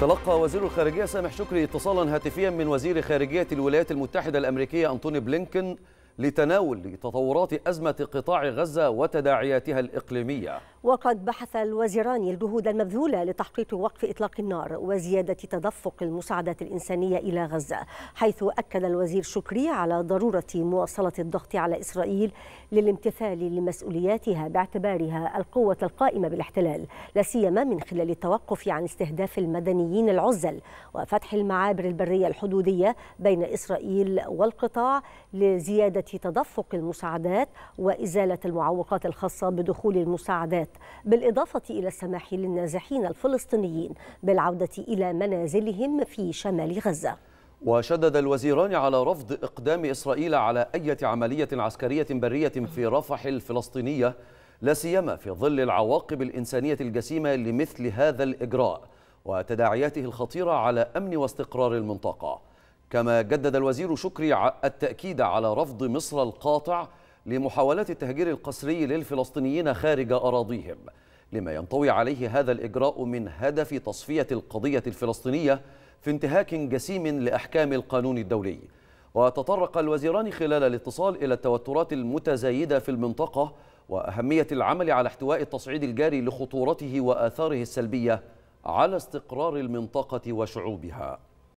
تلقى وزير الخارجية سامح شكري اتصالا هاتفيا من وزير خارجية الولايات المتحدة الأمريكية أنطوني بلينكن لتناول تطورات أزمة قطاع غزة وتداعياتها الإقليمية وقد بحث الوزيران الجهود المبذولة لتحقيق وقف إطلاق النار وزيادة تدفق المساعدات الإنسانية إلى غزة حيث أكد الوزير شكري على ضرورة مواصلة الضغط على إسرائيل للامتثال لمسؤولياتها باعتبارها القوة القائمة بالاحتلال لا سيما من خلال التوقف عن استهداف المدنيين العزل وفتح المعابر البرية الحدودية بين إسرائيل والقطاع لزيادة تدفق المساعدات وإزالة المعوقات الخاصة بدخول المساعدات البلاد بالإضافة إلى السماح للنازحين الفلسطينيين بالعودة إلى منازلهم في شمال غزة وشدد الوزيران على رفض إقدام إسرائيل على أي عملية عسكرية برية في رفح الفلسطينية لا سيما في ظل العواقب الإنسانية الجسيمة لمثل هذا الإجراء وتداعياته الخطيرة على أمن واستقرار المنطقة كما جدد الوزير شكري التأكيد على رفض مصر القاطع لمحاولات التهجير القسري للفلسطينيين خارج أراضيهم لما ينطوي عليه هذا الإجراء من هدف تصفية القضية الفلسطينية في انتهاك جسيم لأحكام القانون الدولي وتطرق الوزيران خلال الاتصال إلى التوترات المتزايدة في المنطقة وأهمية العمل على احتواء التصعيد الجاري لخطورته وآثاره السلبية على استقرار المنطقة وشعوبها